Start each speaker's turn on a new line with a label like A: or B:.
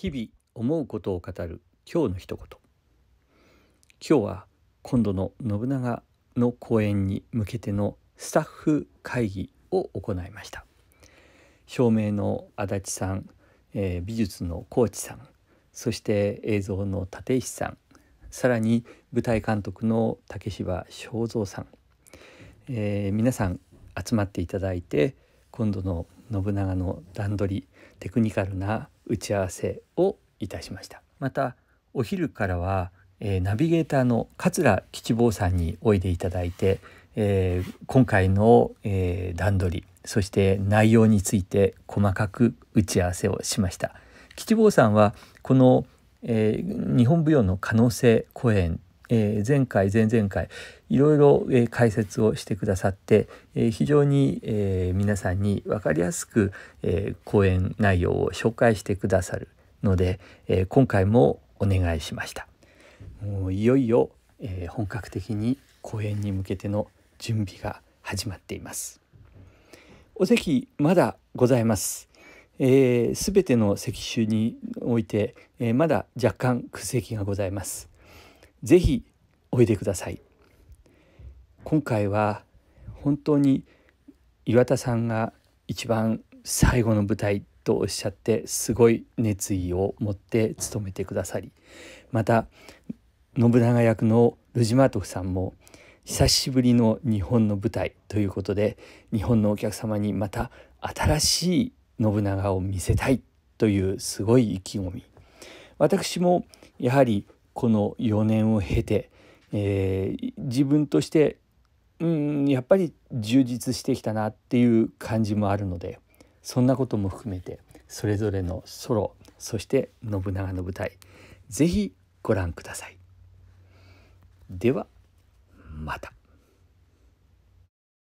A: 日々思うことを語る今日の一言今日は今度の信長の講演に向けてのスタッフ会議を行いました照明の足立さん、えー、美術の高知さんそして映像の立石さんさらに舞台監督の竹芝正蔵さん、えー、皆さん集まっていただいて今度の信長の段取りテクニカルな打ち合わせをいたしましたまたお昼からは、えー、ナビゲーターの桂吉坊さんにおいでいただいて、えー、今回の、えー、段取りそして内容について細かく打ち合わせをしました吉坊さんはこの、え日本舞踊の可能性公演えー、前回前々回いろいろ、えー、解説をしてくださって、えー、非常に、え皆さんに分かりやすく、え講演内容を紹介してくださるので、え今回もお願いしました。もういよいよ、え本格的に講演に向けての準備が始まっています。お席まだございます。す、えー、ての席種において、えー、まだ若干空席がございます。ぜひおいでください今回は本当に岩田さんが一番最後の舞台とおっしゃってすごい熱意を持って務めてくださりまた信長役のルジマートフさんも久しぶりの日本の舞台ということで日本のお客様にまた新しい信長を見せたいというすごい意気込み私もやはりこの4年を経てえー、自分としてうんやっぱり充実してきたなっていう感じもあるのでそんなことも含めてそれぞれのソロそして信長の舞台是非ご覧ください。ではまた。